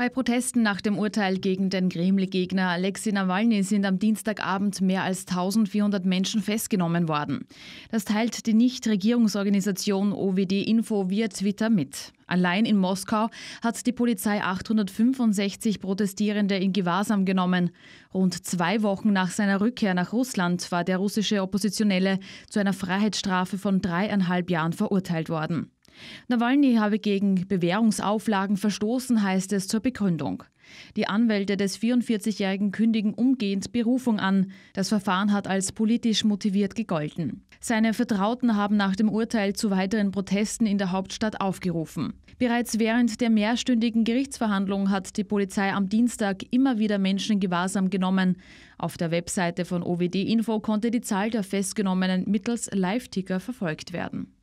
Bei Protesten nach dem Urteil gegen den Kreml-Gegner Alexei Nawalny sind am Dienstagabend mehr als 1400 Menschen festgenommen worden. Das teilt die Nichtregierungsorganisation OWD Info via Twitter mit. Allein in Moskau hat die Polizei 865 Protestierende in Gewahrsam genommen. Rund zwei Wochen nach seiner Rückkehr nach Russland war der russische Oppositionelle zu einer Freiheitsstrafe von dreieinhalb Jahren verurteilt worden. Nawalny habe gegen Bewährungsauflagen verstoßen, heißt es zur Begründung. Die Anwälte des 44-Jährigen kündigen umgehend Berufung an. Das Verfahren hat als politisch motiviert gegolten. Seine Vertrauten haben nach dem Urteil zu weiteren Protesten in der Hauptstadt aufgerufen. Bereits während der mehrstündigen Gerichtsverhandlung hat die Polizei am Dienstag immer wieder Menschen in Gewahrsam genommen. Auf der Webseite von OWD Info konnte die Zahl der Festgenommenen mittels Live-Ticker verfolgt werden.